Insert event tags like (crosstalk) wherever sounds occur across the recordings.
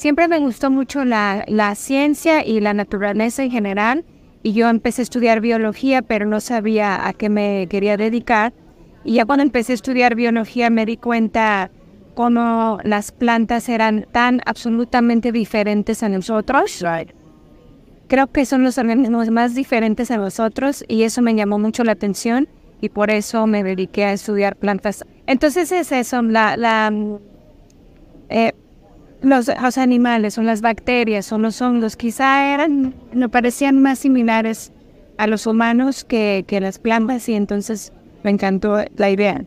Siempre me gustó mucho la, ciencia y la naturaleza en general y yo empecé a estudiar biología, pero no sabía a qué me quería dedicar. Y ya cuando empecé a estudiar biología me di cuenta cómo las plantas eran tan absolutamente diferentes a nosotros. Creo que son los organismos más diferentes a nosotros y eso me llamó mucho la atención y por eso me dediqué a estudiar plantas. Entonces es eso, la, la eh, los, animales, son las bacterias, son los hongos, quizá eran, no parecían más similares a los humanos que, las plantas y entonces me encantó la idea.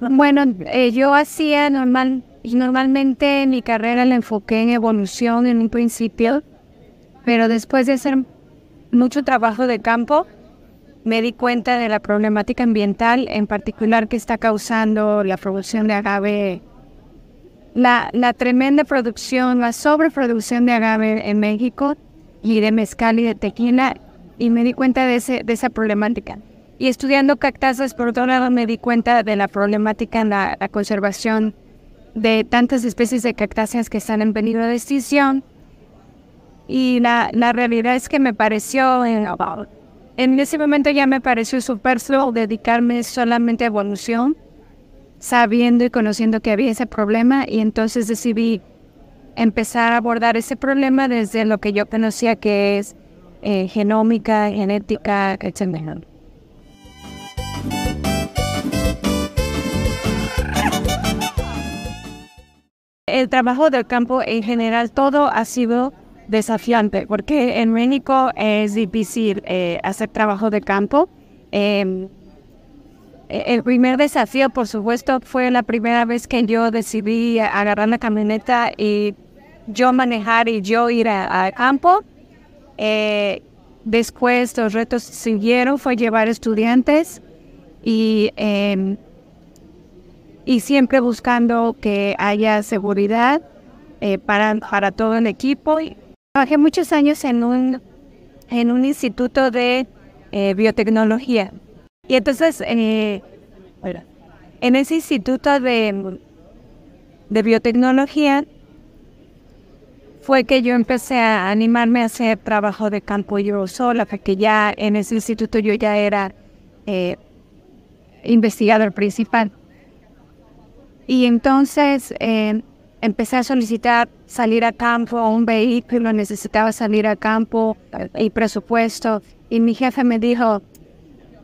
Bueno, eh, yo hacía normal, normalmente mi carrera la enfoqué en evolución en un principio, pero después de hacer mucho trabajo de campo, me di cuenta de la problemática ambiental, en particular que está causando la producción de agave, la, tremenda producción, la sobreproducción de agave en México y de mezcal y de tequila, y me di cuenta de, ese, de esa problemática. Y estudiando cactáceas por otro lado me di cuenta de la problemática en la, conservación de tantas especies de cactáceas que están en peligro de extinción. Y la, la realidad es que me pareció en, eh, en ese momento ya me pareció superfluo dedicarme solamente a evolución, sabiendo y conociendo que había ese problema, y entonces decidí empezar a abordar ese problema desde lo que yo conocía que es eh, genómica, genética, etc. El trabajo del campo en general, todo ha sido desafiante, porque en México es difícil eh, hacer trabajo de campo. Em, e-, el primer desafío, por supuesto, fue la primera vez que yo decidí agarrar la camioneta y yo manejar y yo ir al campo. Eh, después los retos siguieron, fue llevar estudiantes y, em, y siempre buscando que haya seguridad eh, para, para todo el equipo. Trabajé muchos años en un, en un instituto de eh, biotecnología. Y entonces, eh, en ese instituto de, biotecnología fue que yo empecé a animarme a hacer trabajo de campo yo sola, porque ya en ese instituto yo ya era eh, investigador principal. Y entonces empecé a solicitar salir a campo, un vehículo, necesitaba salir a campo y presupuesto. Y mi jefe me dijo,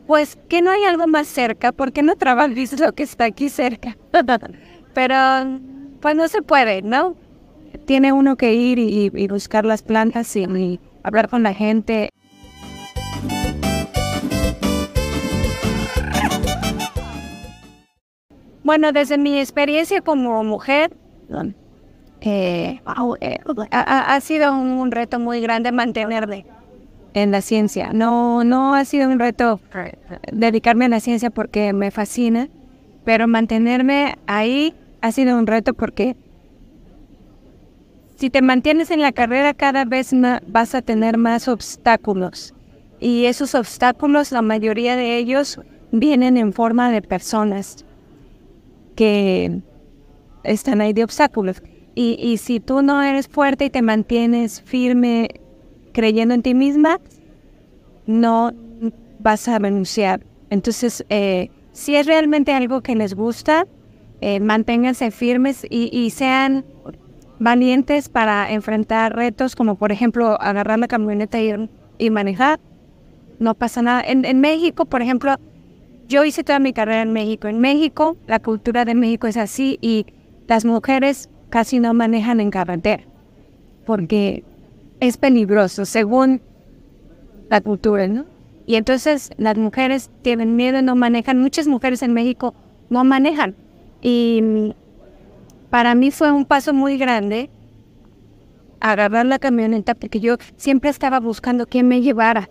pues que no hay algo más cerca, ¿por qué no trabajas lo que está aquí cerca? (laughs) Pero pues no se puede, ¿no? Tiene uno que ir y, buscar las plantas y hablar con la gente. Bueno, desde mi experiencia como mujer, eh, eh, ha, sido un, reto muy grande mantenerme en la ciencia. No, no ha sido un reto dedicarme a la ciencia porque me fascina, pero mantenerme ahí ha sido un reto porque si te mantienes en la carrera cada vez vas a tener más obstáculos y esos obstáculos, la mayoría de ellos vienen en forma de personas que están ahí de obstáculos. Y, si tú no eres fuerte y te mantienes firme creyendo en ti misma, no vas a renunciar. Entonces, eh, si es realmente algo que les gusta, eh, manténganse firmes y, sean valientes para enfrentar retos como, por ejemplo, agarrar la camioneta y, manejar. No pasa nada. En, en, México, por ejemplo, yo hice toda mi carrera en México. En México, la cultura de México es así y las mujeres casi no manejan en carretera porque es peligroso según la cultura, ¿no? Y entonces las mujeres tienen miedo, no manejan. Muchas mujeres en México no manejan. Y mm, para mí fue un paso muy grande agarrar la camioneta porque yo siempre estaba buscando quién me llevara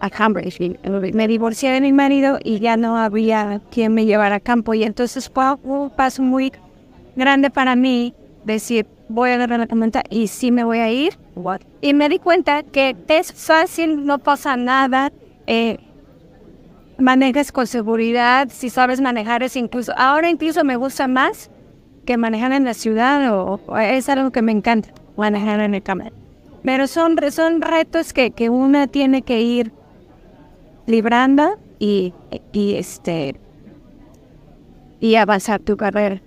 a Cambridge. Eh, me divorcié de mi marido y ya no había quien me llevara a campo. Y entonces fue un paso muy grande para mí decir, voy a agarrar la camioneta y sí me voy a ir. Y me di cuenta que es fácil, no pasa nada. Eh, manejas con seguridad, si sabes manejar es incluso, ahora incluso me gusta más que manejar en la ciudad o, es algo que me encanta, manejar en el camión. Pero son, son retos que, que una tiene que ir librando y, y, este, y avanzar tu carrera.